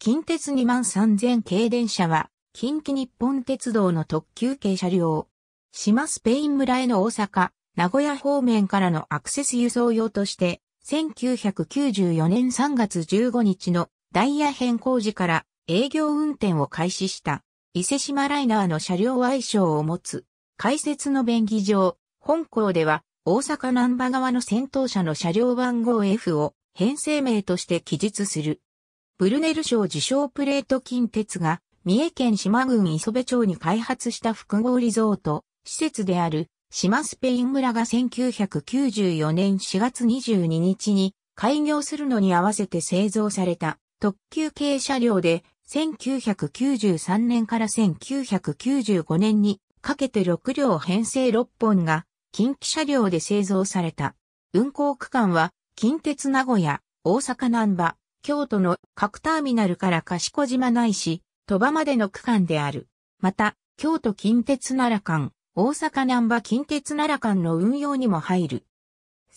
近鉄2万3000系電車は、近畿日本鉄道の特急系車両。島スペイン村への大阪、名古屋方面からのアクセス輸送用として、1994年3月15日のダイヤ変更時から営業運転を開始した。伊勢島ライナーの車両愛称を持つ。開設の便宜上、本校では大阪南波側の先頭車の車両番号 F を編成名として記述する。ブルネル賞自称プレート近鉄が、三重県島郡磯部町に開発した複合リゾート、施設である、島スペイン村が1994年4月22日に開業するのに合わせて製造された特急系車両で1993年から1995年にかけて6両編成6本が近畿車両で製造された。運行区間は近鉄名古屋、大阪南波、京都の各ターミナルから賢島ないし、鳥羽までの区間である。また、京都近鉄奈良間、大阪南波近鉄奈良間の運用にも入る。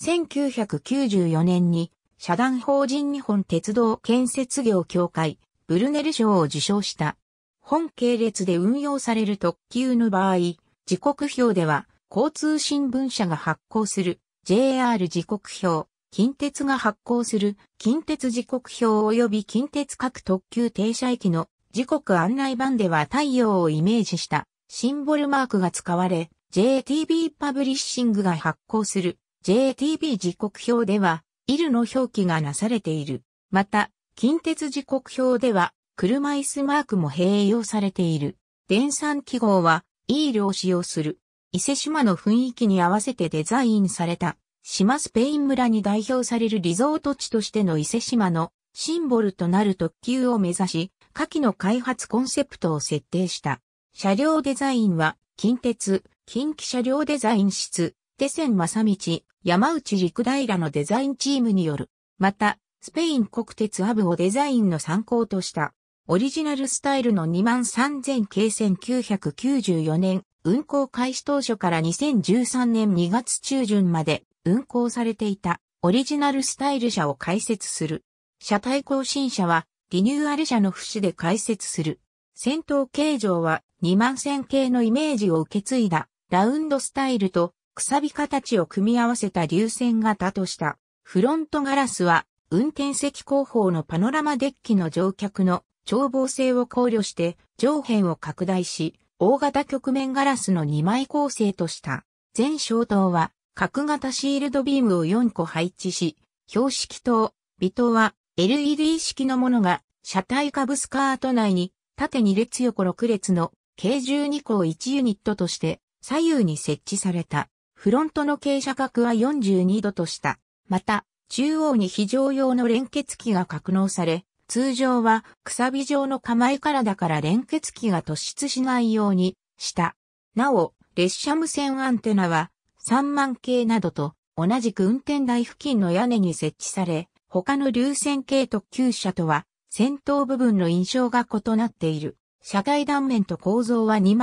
1994年に、社団法人日本鉄道建設業協会、ブルネル賞を受賞した。本系列で運用される特急の場合、時刻表では、交通新聞社が発行する JR 時刻表、近鉄が発行する近鉄時刻表及び近鉄各特急停車駅の時刻案内板では太陽をイメージしたシンボルマークが使われ、JTB パブリッシングが発行する JTB 時刻表では、イルの表記がなされている。また、近鉄時刻表では、車椅子マークも併用されている。電算記号は、イールを使用する。伊勢島の雰囲気に合わせてデザインされた島スペイン村に代表されるリゾート地としての伊勢島のシンボルとなる特急を目指し、下記の開発コンセプトを設定した。車両デザインは、近鉄、近畿車両デザイン室、手線正道、山内陸平のデザインチームによる。また、スペイン国鉄アブをデザインの参考とした。オリジナルスタイルの2万3000系1994年運行開始当初から2013年2月中旬まで運行されていたオリジナルスタイル車を開設する。車体更新車はリニューアル車の節で開設する。先頭形状は2万線系のイメージを受け継いだラウンドスタイルとくさび形を組み合わせた流線型とした。フロントガラスは運転席後方のパノラマデッキの乗客の眺望性を考慮して上辺を拡大し、大型局面ガラスの2枚構成とした。全小灯は角型シールドビームを4個配置し、標識灯、尾灯は LED 式のものが車体下部スカート内に縦2列横6列の計12個を1ユニットとして左右に設置された。フロントの傾斜角は42度とした。また、中央に非常用の連結器が格納され、通常は、くさび状の構えからだから連結器が突出しないようにした。なお、列車無線アンテナは、3万系などと同じく運転台付近の屋根に設置され、他の流線系特急車とは、先頭部分の印象が異なっている。車体断面と構造は22000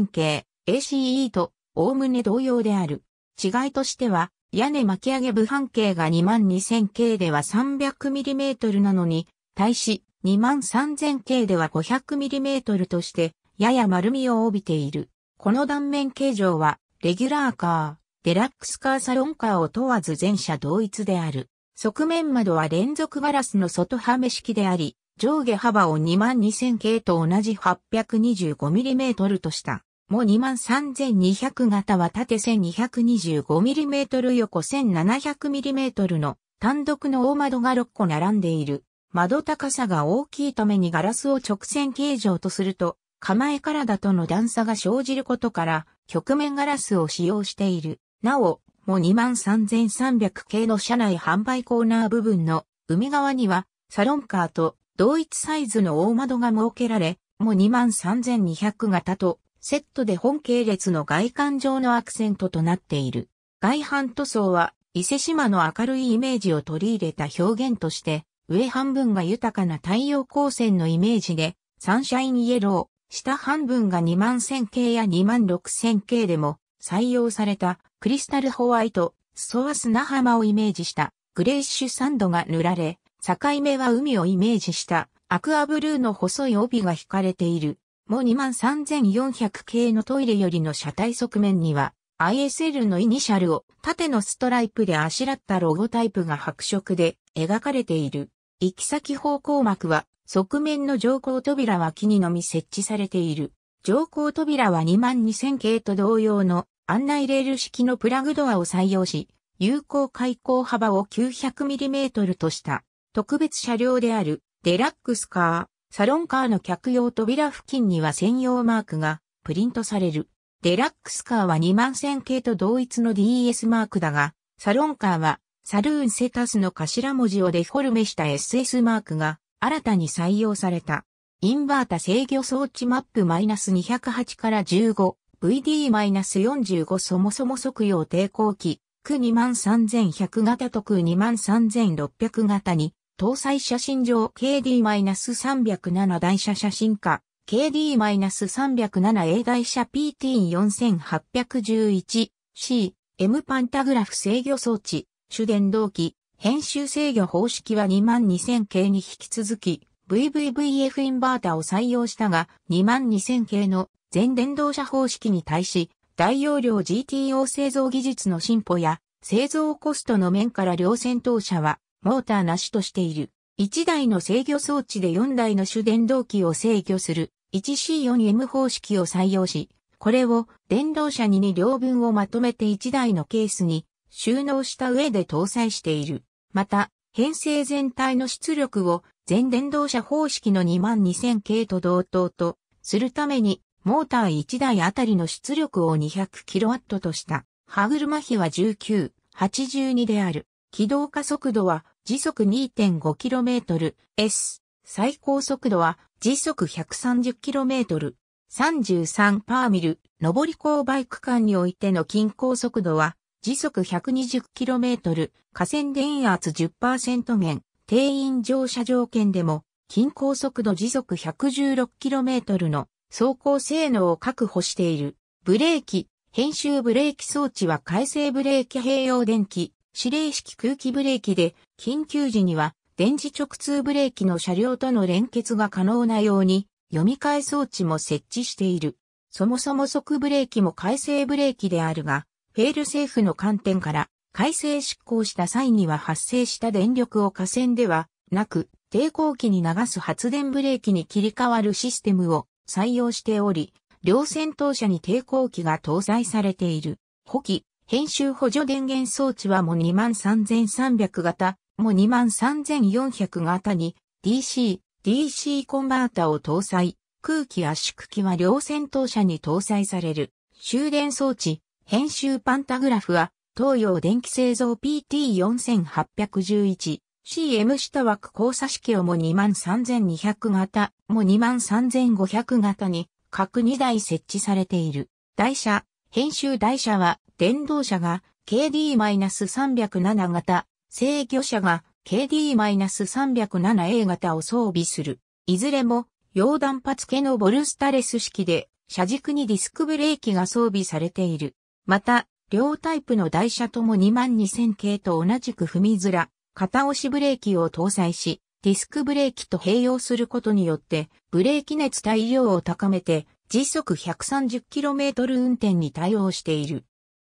万系 ACE と概ね同様である。違いとしては、屋根巻き上げ部半径が22000万系では 300mm なのに、対し2 3 0 0 0系では 500mm としてやや丸みを帯びている。この断面形状はレギュラーカー、デラックスカーサロンカーを問わず全車同一である。側面窓は連続ガラスの外はめ式であり、上下幅を2 2 0 0 0系と同じ 825mm とした。も23200型は縦 1225mm 横 1700mm の単独の大窓が6個並んでいる。窓高さが大きいためにガラスを直線形状とすると、構えからだとの段差が生じることから、曲面ガラスを使用している。なお、も23300系の車内販売コーナー部分の海側には、サロンカーと同一サイズの大窓が設けられ、も23200型とセットで本系列の外観上のアクセントとなっている。外反塗装は伊勢島の明るいイメージを取り入れた表現として上半分が豊かな太陽光線のイメージで、サンシャインイエロー、下半分が2万1000系や2万6000系でも採用されたクリスタルホワイト、ソア砂浜をイメージしたグレイッシュサンドが塗られ、境目は海をイメージしたアクアブルーの細い帯が引かれている。もう2万3400系のトイレよりの車体側面には ISL のイニシャルを縦のストライプであしらったロゴタイプが白色で描かれている。行き先方向幕は、側面の乗降扉は木にのみ設置されている。乗降扉は22000系と同様の案内レール式のプラグドアを採用し、有効開口幅を 900mm とした特別車両であるデラックスカー、サロンカーの客用扉付近には専用マークがプリントされる。デラックスカーは2万1000系と同一の DS マークだが、サロンカーはサルーンセタスの頭文字をデフォルメした SS マークが新たに採用された。インバータ制御装置マップ -208 から15、VD-45 そもそも測量抵抗器、区23100型と区23600型に、搭載写真上 KD-307 台車写真家、KD-307A 台車 PT4811C、M パンタグラフ制御装置、主電動機、編集制御方式は 22000K に引き続き、VVVF インバータを採用したが、22000K の全電動車方式に対し、大容量 GTO 製造技術の進歩や、製造コストの面から両先頭車は、モーターなしとしている。1台の制御装置で4台の主電動機を制御する 1C4M 方式を採用し、これを電動車に2両分をまとめて1台のケースに収納した上で搭載している。また、編成全体の出力を全電動車方式の22000系と同等とするために、モーター1台あたりの出力を 200kW とした。歯車比は19、82である。起動加速度は時速 2.5km、S。最高速度は時速 130km、33パーミル。上り勾配区間においての均衡速度は時速 120km、河川電圧10%減、定員乗車条件でも、近高速度時速 116km の走行性能を確保している。ブレーキ、編集ブレーキ装置は回生ブレーキ併用電気、指令式空気ブレーキで、緊急時には電磁直通ブレーキの車両との連結が可能なように、読み替え装置も設置している。そもそも速ブレーキも回生ブレーキであるが、ヘール政府の観点から、改正執行した際には発生した電力を河川ではなく、抵抗器に流す発電ブレーキに切り替わるシステムを採用しており、両戦闘車に抵抗器が搭載されている。補機、編集補助電源装置はも23300型、も23400型に DC、DC コンバータを搭載。空気圧縮機は両戦闘車に搭載される。終電装置、編集パンタグラフは、東洋電気製造 PT4811、CM 下枠交差式をも23200型、も23500型に、各2台設置されている。台車、編集台車は、電動車が KD-307 型、制御車が KD-307A 型を装備する。いずれも、溶断波系のボルスタレス式で、車軸にディスクブレーキが装備されている。また、両タイプの台車とも22000系と同じく踏みづら、片押しブレーキを搭載し、ディスクブレーキと併用することによって、ブレーキ熱対応を高めて、時速 130km 運転に対応している。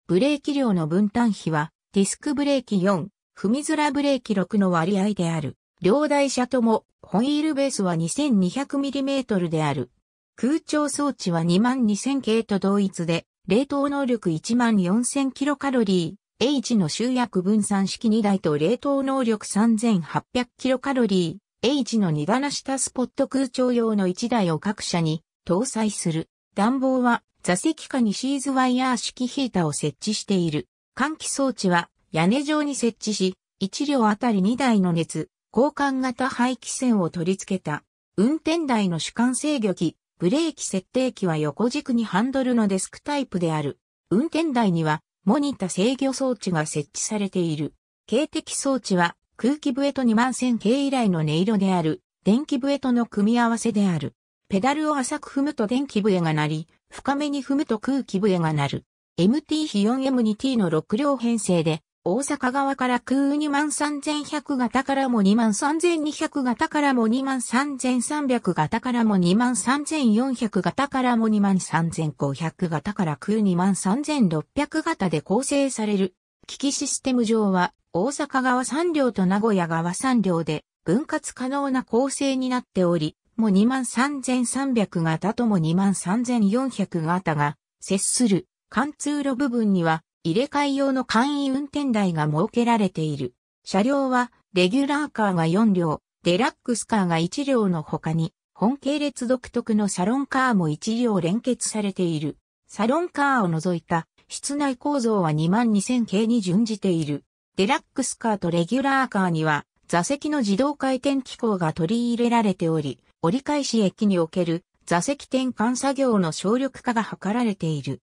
ブレーキ量の分担比は、ディスクブレーキ4、踏みづらブレーキ6の割合である。両台車とも、ホイールベースは 2200mm である。空調装置は2 2 0 0 0系と同一で、冷凍能力1万4000キロカロリー、H の集約分散式2台と冷凍能力3800キロカロリー、H の2棚下スポット空調用の1台を各社に搭載する。暖房は座席下にシーズワイヤー式ヒーターを設置している。換気装置は屋根上に設置し、1両あたり2台の熱、交換型排気扇を取り付けた。運転台の主観制御機、ブレーキ設定器は横軸にハンドルのデスクタイプである。運転台にはモニタ制御装置が設置されている。警笛装置は空気笛と2万線系以来の音色である。電気笛との組み合わせである。ペダルを浅く踏むと電気笛が鳴り、深めに踏むと空気笛が鳴る。MT 比 4M2T の6両編成で、大阪側から空雨23100型からも23200型からも23300型からも23400型からも23500型から空23600型で構成される。機器システム上は大阪側3両と名古屋側3両で分割可能な構成になっており、も23300型とも23400型が接する貫通路部分には入れ替え用の簡易運転台が設けられている。車両は、レギュラーカーが4両、デラックスカーが1両の他に、本系列独特のサロンカーも1両連結されている。サロンカーを除いた室内構造は22000系に準じている。デラックスカーとレギュラーカーには座席の自動回転機構が取り入れられており、折り返し駅における座席転換作業の省力化が図られている。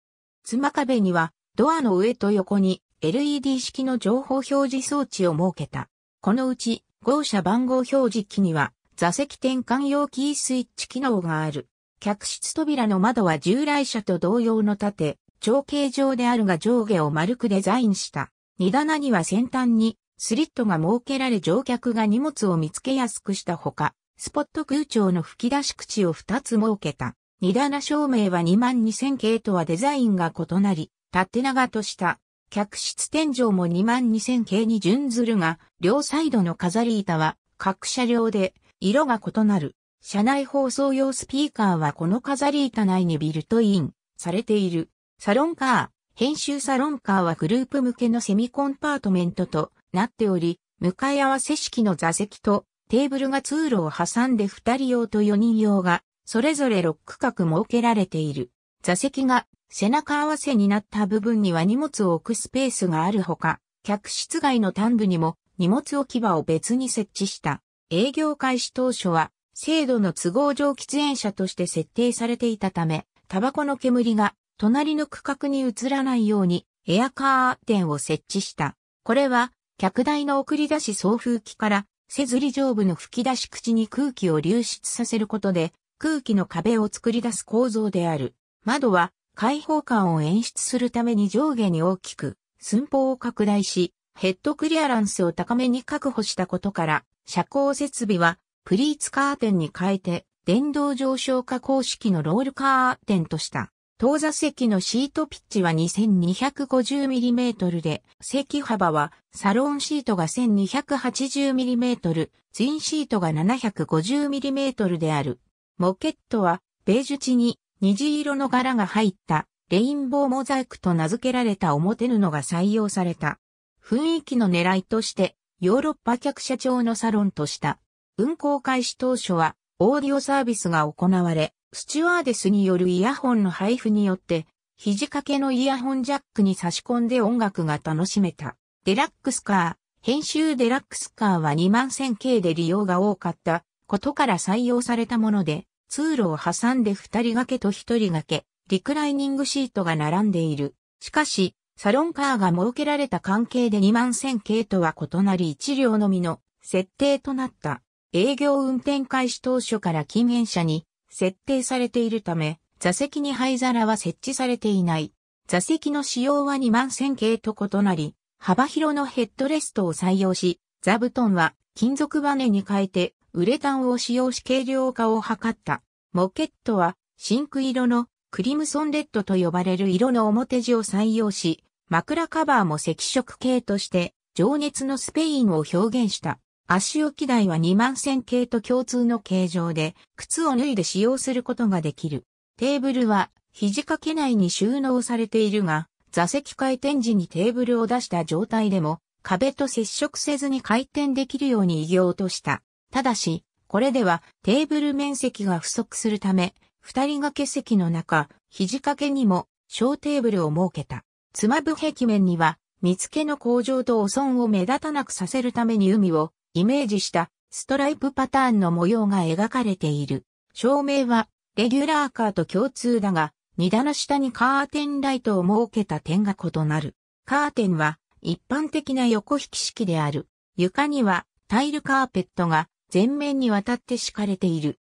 妻壁にはドアの上と横に LED 式の情報表示装置を設けた。このうち、号車番号表示機には、座席転換用キースイッチ機能がある。客室扉の窓は従来車と同様の縦、長形状であるが上下を丸くデザインした。荷棚には先端にスリットが設けられ乗客が荷物を見つけやすくしたほか、スポット空調の吹き出し口を2つ設けた。荷棚照明は2万2000系とはデザインが異なり、縦長とした、客室天井も2万2000系に準ずるが、両サイドの飾り板は各車両で色が異なる。車内放送用スピーカーはこの飾り板内にビルトインされている。サロンカー、編集サロンカーはグループ向けのセミコンパートメントとなっており、向かい合わせ式の座席とテーブルが通路を挟んで2人用と4人用がそれぞれ6区画設けられている。座席が背中合わせになった部分には荷物を置くスペースがあるほか、客室外の端部にも荷物置き場を別に設置した。営業開始当初は、制度の都合上喫煙者として設定されていたため、タバコの煙が隣の区画に移らないようにエアカーテンを設置した。これは、客台の送り出し送風機からせずり上部の吹き出し口に空気を流出させることで、空気の壁を作り出す構造である。窓は開放感を演出するために上下に大きく寸法を拡大し、ヘッドクリアランスを高めに確保したことから、車高設備はプリーツカーテンに変えて、電動上昇化公式のロールカーテンとした。当座席のシートピッチは 2250mm で、席幅はサロンシートが 1280mm、ツインシートが 750mm である。モケットはベージュ地に虹色の柄が入ったレインボーモザイクと名付けられた表布が採用された。雰囲気の狙いとしてヨーロッパ客社長のサロンとした。運行開始当初はオーディオサービスが行われ、スチュワーデスによるイヤホンの配布によって、肘掛けのイヤホンジャックに差し込んで音楽が楽しめた。デラックスカー、編集デラックスカーは2万1000 k で利用が多かったことから採用されたもので、通路を挟んで二人掛けと一人掛け、リクライニングシートが並んでいる。しかし、サロンカーが設けられた関係で2万1000系とは異なり一両のみの設定となった。営業運転開始当初から禁煙車に設定されているため、座席に灰皿は設置されていない。座席の使用は2万1000系と異なり、幅広のヘッドレストを採用し、座布団は金属バネに変えてウレタンを使用し軽量化を図った。モケットは、シンク色のクリムソンレッドと呼ばれる色の表地を採用し、枕カバーも赤色系として、情熱のスペインを表現した。足置き台は2万線系と共通の形状で、靴を脱いで使用することができる。テーブルは、肘掛け内に収納されているが、座席回転時にテーブルを出した状態でも、壁と接触せずに回転できるように異業とした。ただし、これではテーブル面積が不足するため、二人掛け席の中、肘掛けにも小テーブルを設けた。つまぶ壁面には、見付けの向上と汚損を目立たなくさせるために海をイメージしたストライプパターンの模様が描かれている。照明はレギュラーカーと共通だが、荷棚下にカーテンライトを設けた点が異なる。カーテンは一般的な横引き式である。床にはタイルカーペットが全面にわたって敷かれている。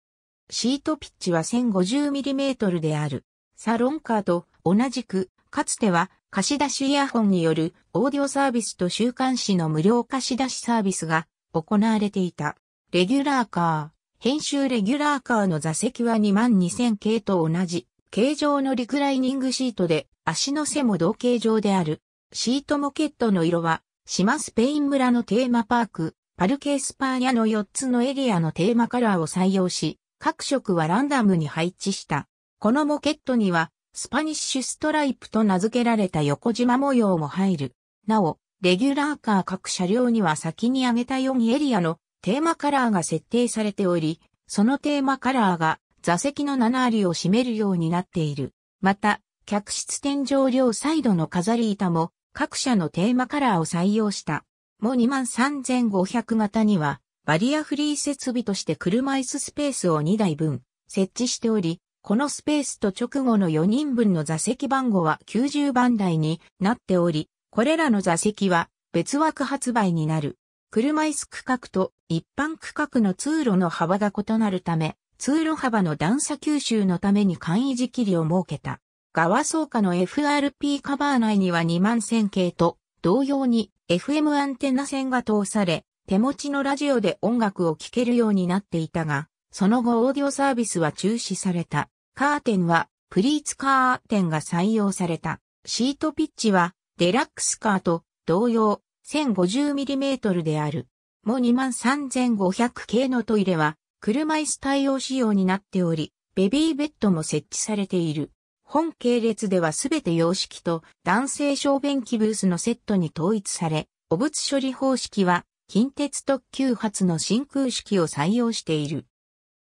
シートピッチは 1050mm である。サロンカーと同じく、かつては貸し出しイヤホンによるオーディオサービスと週刊誌の無料貸し出しサービスが行われていた。レギュラーカー。編集レギュラーカーの座席は22000系と同じ。形状のリクライニングシートで足の背も同形状である。シートモケットの色は、島スペイン村のテーマパーク、パルケ・エスパーニャの4つのエリアのテーマカラーを採用し、各色はランダムに配置した。このモケットには、スパニッシュストライプと名付けられた横縞模様も入る。なお、レギュラーカー各車両には先に挙げた4エリアのテーマカラーが設定されており、そのテーマカラーが座席の7割を占めるようになっている。また、客室天井両サイドの飾り板も各社のテーマカラーを採用した。も23500型には、バリアフリー設備として車椅子スペースを2台分設置しており、このスペースと直後の4人分の座席番号は90番台になっており、これらの座席は別枠発売になる。車椅子区画と一般区画の通路の幅が異なるため、通路幅の段差吸収のために簡易仕切りを設けた。側倉下の FRP カバー内には2万1000系と同様に FM アンテナ線が通され、手持ちのラジオで音楽を聴けるようになっていたが、その後オーディオサービスは中止された。カーテンはプリーツカーテンが採用された。シートピッチはデラックスカーと同様 1050mm である。も23500系のトイレは車椅子対応仕様になっており、ベビーベッドも設置されている。本系列ではすべて様式と男性小便器ブースのセットに統一され、汚物処理方式は近鉄特急発の真空式を採用している。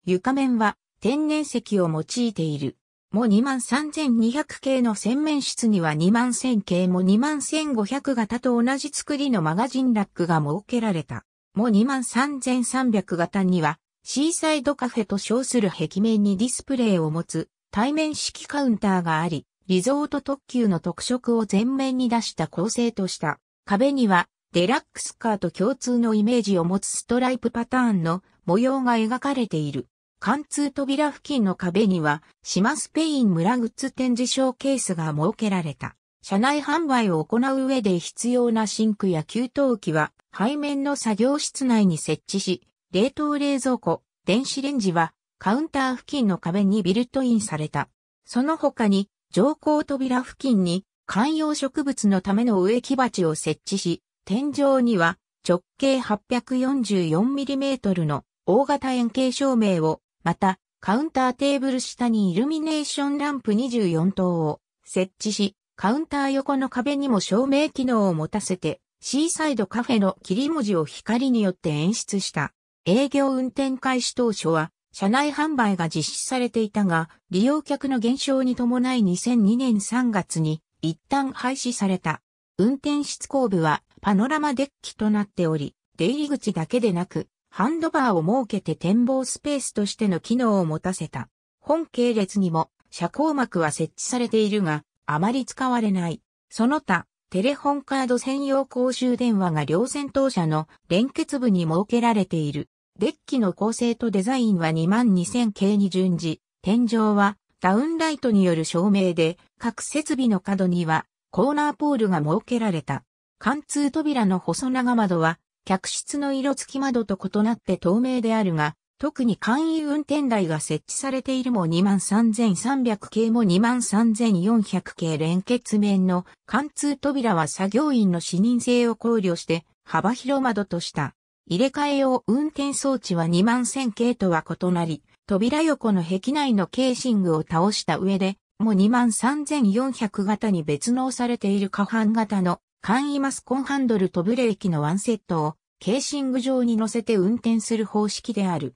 床面は天然石を用いている。も23200系の洗面室には21000系も21500型と同じ作りのマガジンラックが設けられた。も23300型にはシーサイドカフェと称する壁面にディスプレイを持つ対面式カウンターがあり、リゾート特急の特色を前面に出した構成とした、壁にはデラックスカーと共通のイメージを持つストライプパターンの模様が描かれている。貫通扉付近の壁には、島スペイン村グッズ展示ショーケースが設けられた。車内販売を行う上で必要なシンクや給湯器は、背面の作業室内に設置し、冷凍冷蔵庫、電子レンジはカウンター付近の壁にビルトインされた。その他に、乗降扉付近に観葉植物のための植木鉢を設置し、天井には直径 844mm の大型円形照明を、また、カウンターテーブル下にイルミネーションランプ24灯を設置し、カウンター横の壁にも照明機能を持たせて、シーサイドカフェの切り文字を光によって演出した。営業運転開始当初は、車内販売が実施されていたが、利用客の減少に伴い2002年3月に一旦廃止された。運転室後部はパノラマデッキとなっており、出入り口だけでなく、ハンドバーを設けて展望スペースとしての機能を持たせた。本系列にも遮光幕は設置されているが、あまり使われない。その他、テレホンカード専用公衆電話が両線当車の連結部に設けられている。デッキの構成とデザインは22000系に順次、天井はダウンライトによる照明で、各設備の角にはコーナーポールが設けられた。貫通扉の細長窓は、客室の色付き窓と異なって透明であるが、特に簡易運転台が設置されているも23300系も23400系連結面の貫通扉は作業員の視認性を考慮して幅広窓とした。入れ替え用運転装置は2万1000系とは異なり、扉横の壁内のケーシングを倒した上で、も2万3400型に別納されている下半型の簡易マスコンハンドルとブレーキのワンセットをケーシング上に乗せて運転する方式である。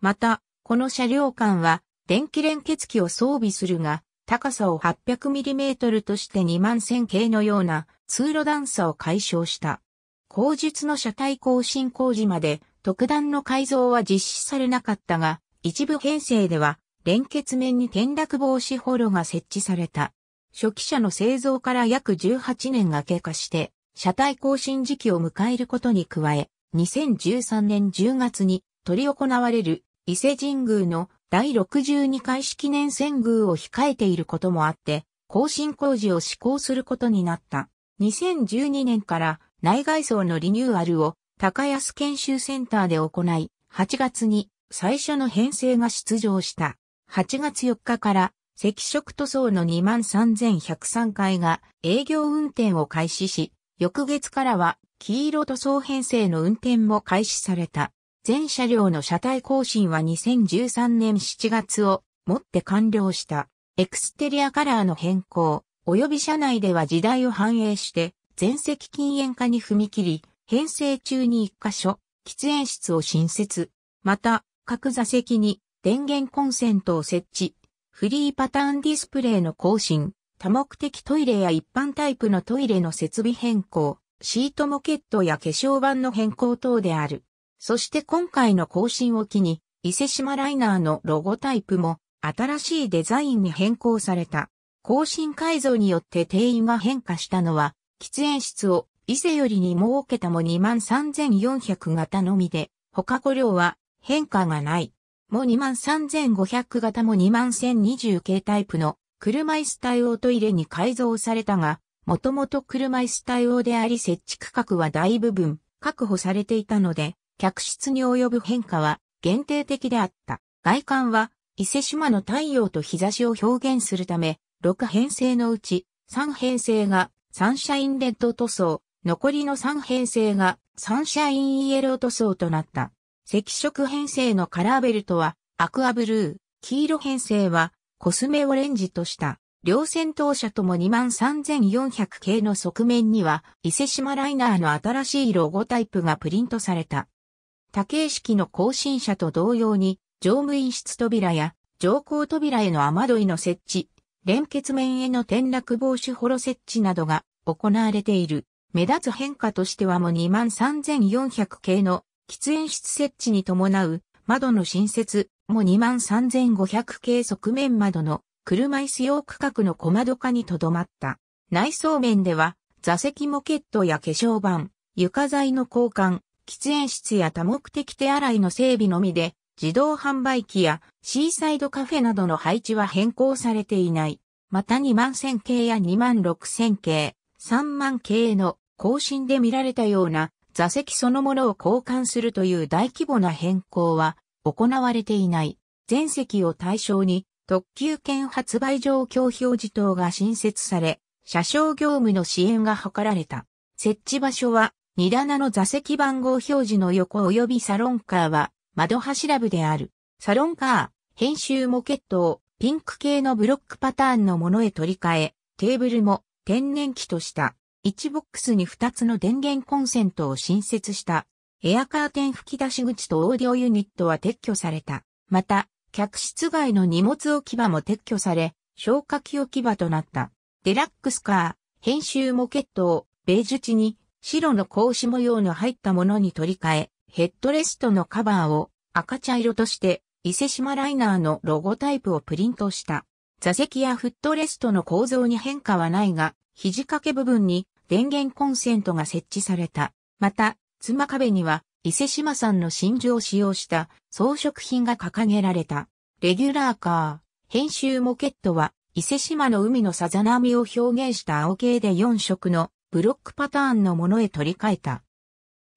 また、この車両間は電気連結機を装備するが、高さを 800mm として2万1000系のような通路段差を解消した。後述の車体更新工事まで特段の改造は実施されなかったが、一部編成では連結面に転落防止ホロが設置された。初期車の製造から約18年が経過して、車体更新時期を迎えることに加え、2013年10月に取り行われる伊勢神宮の第62回式年遷宮を控えていることもあって、更新工事を施行することになった。2012年から内外装のリニューアルを高安研修センターで行い、8月に最初の編成が出場した。8月4日から赤色塗装の23103回が営業運転を開始し、翌月からは黄色塗装編成の運転も開始された。全車両の車体更新は2013年7月をもって完了した。エクステリアカラーの変更、及び車内では時代を反映して、全席禁煙化に踏み切り、編成中に1箇所、喫煙室を新設。また、各座席に電源コンセントを設置。フリーパターンディスプレイの更新、多目的トイレや一般タイプのトイレの設備変更、シートモケットや化粧板の変更等である。そして今回の更新を機に、伊勢島ライナーのロゴタイプも新しいデザインに変更された。更新改造によって定員が変化したのは、喫煙室を伊勢よりに設けたも23,400型のみで、他個量は変化がない。も23,500型も2 1 0 2 0系タイプの車椅子対応トイレに改造されたが、もともと車椅子対応であり設置区画は大部分確保されていたので、客室に及ぶ変化は限定的であった。外観は伊勢島の太陽と日差しを表現するため、6編成のうち3編成がサンシャインレッド塗装、残りの3編成がサンシャインイエロー塗装となった。赤色編成のカラーベルトはアクアブルー、黄色編成はコスメオレンジとした。両戦闘車とも23400系の側面には伊勢島ライナーの新しいロゴタイプがプリントされた。多形式の更新車と同様に乗務員室扉や乗降扉への雨どいの設置、連結面への転落防止ホロ設置などが行われている。目立つ変化としてはも23400系の喫煙室設置に伴う窓の新設も23500系側面窓の車椅子用区画の小窓化にとどまった。内装面では座席モケットや化粧板、床材の交換、喫煙室や多目的手洗いの整備のみで自動販売機やシーサイドカフェなどの配置は変更されていない。また2万1000系や2万6000系、3万系の更新で見られたような座席そのものを交換するという大規模な変更は行われていない。全席を対象に特急券発売状況表示等が新設され、車掌業務の支援が図られた。設置場所は、荷棚の座席番号表示の横及びサロンカーは、窓柱部である。サロンカー、編集モケットをピンク系のブロックパターンのものへ取り替え、テーブルも天然機とした。1ボックスに2つの電源コンセントを新設した。エアカーテン吹き出し口とオーディオユニットは撤去された。また、客室外の荷物置き場も撤去され、消火器置き場となった。デラックスカー、編集モケットをベージュ地に白の格子模様の入ったものに取り替え、ヘッドレストのカバーを赤茶色として伊勢島ライナーのロゴタイプをプリントした。座席やフットレストの構造に変化はないが、肘掛け部分に電源コンセントが設置された。また、妻壁には伊勢島産の真珠を使用した装飾品が掲げられた。レギュラーカー、編集モケットは伊勢島の海のさざ波を表現した青系で4色のブロックパターンのものへ取り替えた。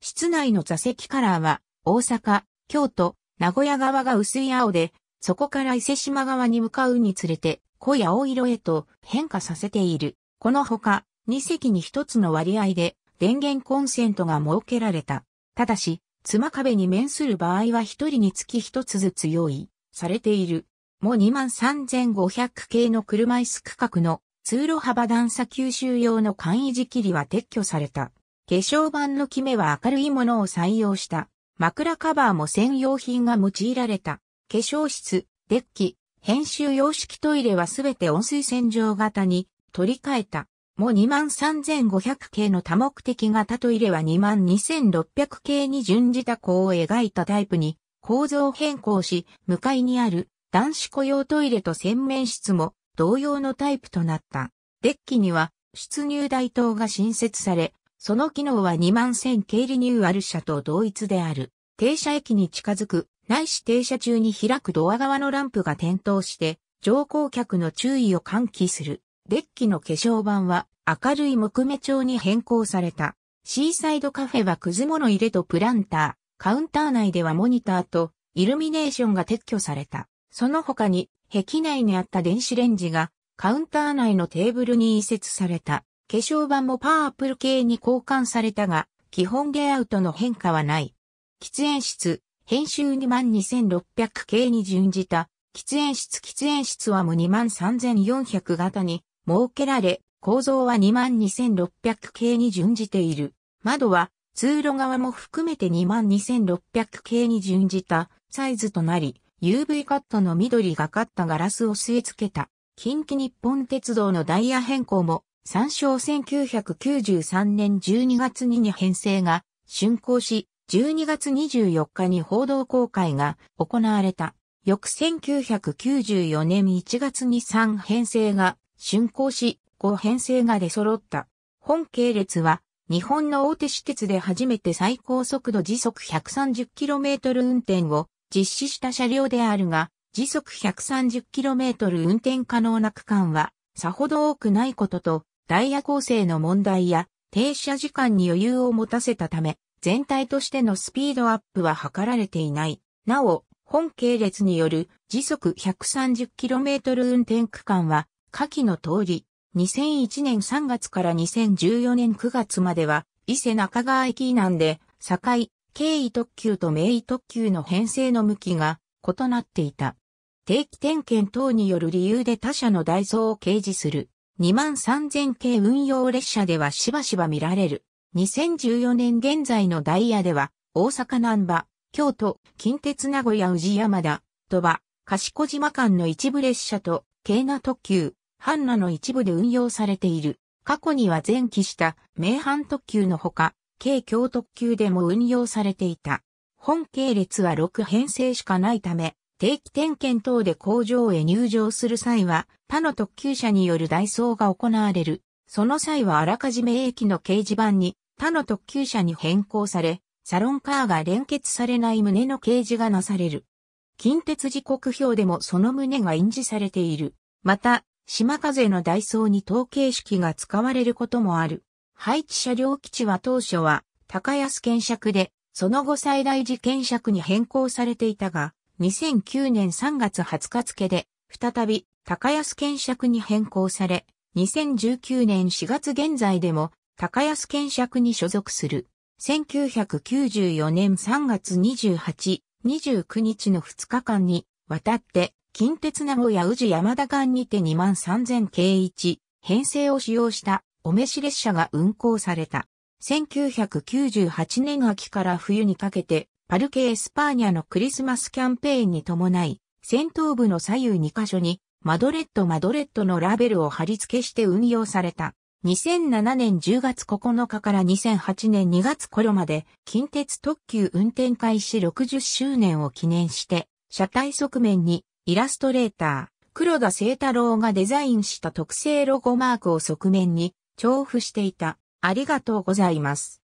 室内の座席カラーは、大阪、京都、名古屋側が薄い青で、そこから伊勢島側に向かうにつれて、濃い青色へと変化させている。このほか、2席に1つの割合で、電源コンセントが設けられた。ただし、妻壁に面する場合は1人につき1つずつ用意されている。も23500系の車椅子区画の通路幅段差吸収用の簡易時切りは撤去された。化粧板のキメは明るいものを採用した。枕カバーも専用品が用いられた。化粧室、デッキ、編集様式トイレはすべて温水洗浄型に取り替えた。もう23500系の多目的型トイレは22600系に準じた弧を描いたタイプに構造変更し、向かいにある男子雇用トイレと洗面室も同様のタイプとなった。デッキには出入台灯が新設され、その機能は2万1000系リニューアル車と同一である。停車駅に近づく、ないし停車中に開くドア側のランプが点灯して、乗降客の注意を喚起する。デッキの化粧板は明るい木目調に変更された。シーサイドカフェはくず物入れとプランター、カウンター内ではモニターとイルミネーションが撤去された。その他に、壁内にあった電子レンジがカウンター内のテーブルに移設された。化粧板もパープル系に交換されたが、基本レイアウトの変化はない。喫煙室、編集22600系に準じた、喫煙室喫煙室はも23400型に設けられ、構造は22600系に準じている。窓は通路側も含めて22600系に準じたサイズとなり、UV カットの緑がかったガラスを据え付けた。近畿日本鉄道のダイヤ変更も参照1993年12月にに編成が竣工し、12月24日に報道公開が行われた。翌1994年1月に3編成が竣工し、5編成が出揃った。本系列は日本の大手私鉄で初めて最高速度時速 130km 運転を実施した車両であるが、時速 130km 運転可能な区間はさほど多くないことと、ダイヤ構成の問題や停車時間に余裕を持たせたため、全体としてのスピードアップは図られていない。なお、本系列による時速 130km 運転区間は、下記の通り、2001年3月から2014年9月までは、伊勢中川駅以南で、境、経緯特急と名位特急の編成の向きが異なっていた。定期点検等による理由で他社の代走を掲示する2万3000系運用列車ではしばしば見られる。2014年現在のダイヤでは、大阪南波、京都、近鉄名古屋宇治山田、鳥羽、賢島間の一部列車と、京奈特急、阪ナの一部で運用されている。過去には前期した名阪特急のほか、京京特急でも運用されていた。本系列は6編成しかないため、定期点検等で工場へ入場する際は、他の特急車による代ーが行われる。その際はあらかじめ駅の掲示板に他の特急車に変更され、サロンカーが連結されない旨の掲示がなされる。近鉄時刻表でもその旨が印字されている。また、島風のダイソーに統計式が使われることもある。配置車両基地は当初は高安検釈で、その後最大時検釈に変更されていたが、2009年3月20日付で、再び高安検釈に変更され、2019年4月現在でも高安検釈に所属する。1994年3月28、29日の2日間に渡って、近鉄名古屋宇治山田間にて2万3000系1編成を使用したお召し列車が運行された。1998年秋から冬にかけてパルケ・エスパーニャのクリスマスキャンペーンに伴い、先頭部の左右2カ所に、マドレット・マドレットのラベルを貼り付けして運用された。2007年10月9日から2008年2月頃まで、近鉄特急運転開始60周年を記念して、車体側面に、イラストレーター、黒田聖太郎がデザインした特製ロゴマークを側面に、重複していた。ありがとうございます。